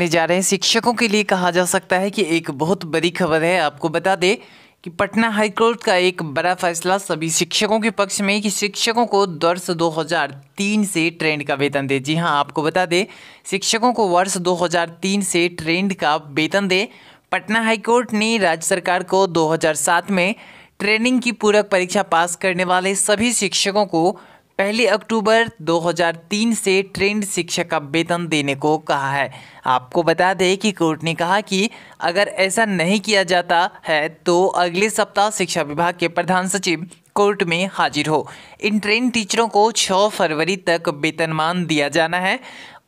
ने जा रहे हैं शिक्षकों के लिए कहा जा सकता है कि एक बहुत बड़ी खबर है आपको बता दें कि पटना हाईकोर्ट का एक बड़ा फैसला सभी शिक्षकों के पक्ष में कि शिक्षकों को वर्ष 2003 से ट्रेंड का वेतन दे जी हाँ आपको बता दें शिक्षकों को वर्ष 2003 से ट्रेंड का वेतन दे पटना हाईकोर्ट ने राज्य सरकार को 2007 में ट्रेनिंग की पूरक परीक्षा पास करने वाले सभी शिक्षकों को पहली अक्टूबर 2003 से ट्रेंड शिक्षक का वेतन देने को कहा है आपको बता दें कि कोर्ट ने कहा कि अगर ऐसा नहीं किया जाता है तो अगले सप्ताह शिक्षा विभाग के प्रधान सचिव कोर्ट में हाजिर हो इन ट्रेन टीचरों को 6 फरवरी तक वेतनमान दिया जाना है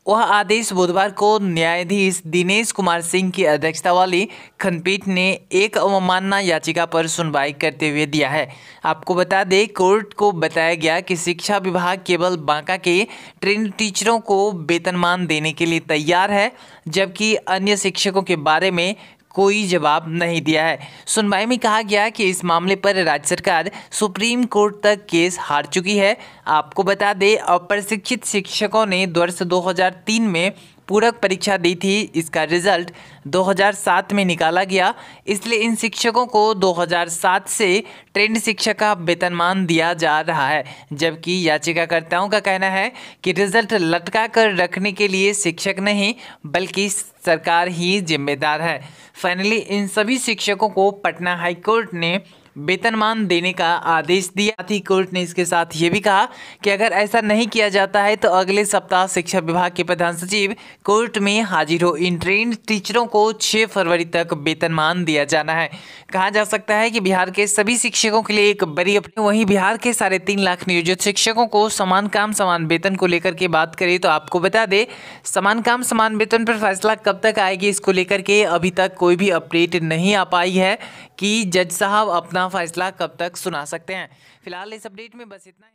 वह आदेश बुधवार को न्यायाधीश दिनेश कुमार सिंह की अध्यक्षता वाली खंडपीठ ने एक अवमानना याचिका पर सुनवाई करते हुए दिया है आपको बता दें कोर्ट को बताया गया कि शिक्षा विभाग केवल बांका के ट्रेन टीचरों को वेतनमान देने के लिए तैयार है जबकि अन्य शिक्षकों के बारे में कोई जवाब नहीं दिया है सुनवाई में कहा गया कि इस मामले पर राज्य सरकार सुप्रीम कोर्ट तक केस हार चुकी है आपको बता दें अप्रशिक्षित शिक्षकों ने वर्ष 2003 में पूरक परीक्षा दी थी इसका रिजल्ट 2007 में निकाला गया इसलिए इन शिक्षकों को 2007 से ट्रेंड शिक्षक का वेतनमान दिया जा रहा है जबकि याचिकाकर्ताओं का कहना है कि रिजल्ट लटका कर रखने के लिए शिक्षक नहीं बल्कि सरकार ही जिम्मेदार है फाइनली इन सभी शिक्षकों को पटना हाईकोर्ट ने वेतनमान देने का आदेश दिया साथ ही कोर्ट ने इसके साथ ये भी कहा कि अगर ऐसा नहीं किया जाता है तो अगले सप्ताह शिक्षा विभाग के प्रधान सचिव कोर्ट में हाजिर हो इन ट्रेन टीचरों को छह फरवरी तक वेतनमान दिया जाना है कहा जा सकता है कि बिहार के सभी शिक्षकों के लिए एक बड़ी अपनी वहीं बिहार के साढ़े तीन लाख नियोजित शिक्षकों को समान काम समान वेतन को लेकर के बात करें तो आपको बता दें समान काम समान वेतन पर फैसला कब तक आएगी इसको लेकर के अभी तक कोई भी अपडेट नहीं आ पाई है कि जज साहब अपना फैसला कब तक सुना सकते हैं फिलहाल इस अपडेट में बस इतना ही